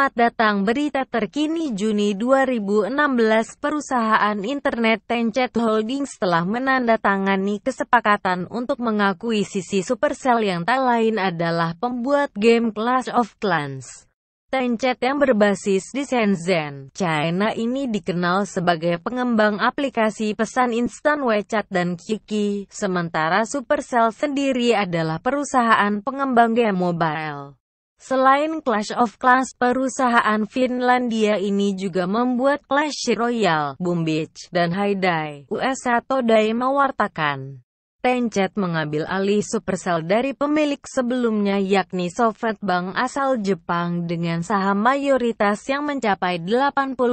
Selamat datang berita terkini Juni 2016 perusahaan internet Tencent Holdings telah menandatangani kesepakatan untuk mengakui sisi Supercell yang tak lain adalah pembuat game Clash of Clans. Tencent yang berbasis di Shenzhen, China ini dikenal sebagai pengembang aplikasi pesan instan WeChat dan Kiki, sementara Supercell sendiri adalah perusahaan pengembang game mobile. Selain Clash of Clans, perusahaan Finlandia ini juga membuat Clash Royale, Boom Beach, dan Haidai. US Today mewartakan. Tencent mengambil alih Supercell dari pemilik sebelumnya yakni SoftBank asal Jepang dengan saham mayoritas yang mencapai 84,3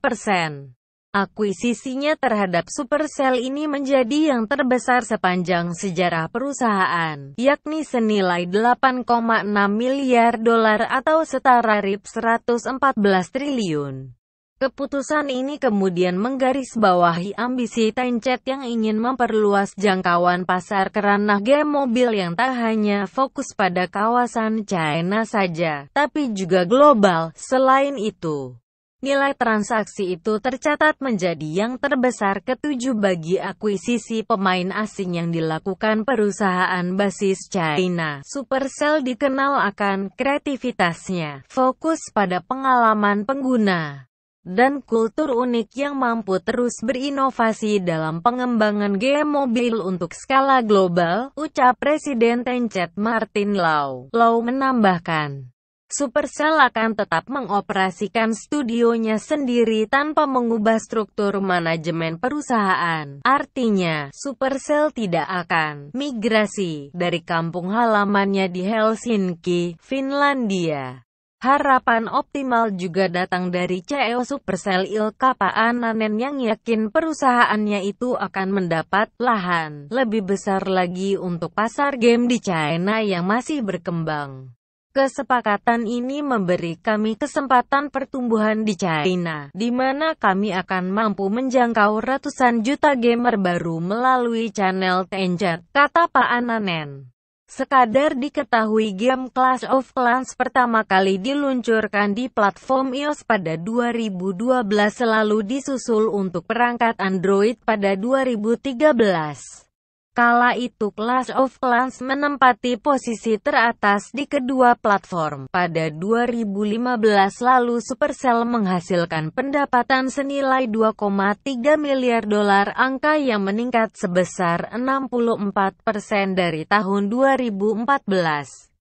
persen. Akuisisinya terhadap Supercell ini menjadi yang terbesar sepanjang sejarah perusahaan, yakni senilai 8,6 miliar dolar atau setara RIP 114 triliun. Keputusan ini kemudian menggarisbawahi ambisi Tencent yang ingin memperluas jangkauan pasar kerana game mobil yang tak hanya fokus pada kawasan China saja, tapi juga global. Selain itu, Nilai transaksi itu tercatat menjadi yang terbesar ketujuh bagi akuisisi pemain asing yang dilakukan perusahaan basis China. Supercell dikenal akan kreativitasnya, fokus pada pengalaman pengguna, dan kultur unik yang mampu terus berinovasi dalam pengembangan game mobil untuk skala global, ucap Presiden Tencent Martin Lau. Lau menambahkan, Supercell akan tetap mengoperasikan studionya sendiri tanpa mengubah struktur manajemen perusahaan. Artinya, Supercell tidak akan migrasi dari kampung halamannya di Helsinki, Finlandia. Harapan optimal juga datang dari CEO Supercell Ilka Paananen yang yakin perusahaannya itu akan mendapat lahan lebih besar lagi untuk pasar game di China yang masih berkembang. Kesepakatan ini memberi kami kesempatan pertumbuhan di China, di mana kami akan mampu menjangkau ratusan juta gamer baru melalui channel Tencent, kata Pak Ananen. Sekadar diketahui game Clash of Clans pertama kali diluncurkan di platform iOS pada 2012 selalu disusul untuk perangkat Android pada 2013. Kala itu Clash of Clans menempati posisi teratas di kedua platform. Pada 2015 lalu Supercell menghasilkan pendapatan senilai 2,3 miliar dolar angka yang meningkat sebesar 64% dari tahun 2014.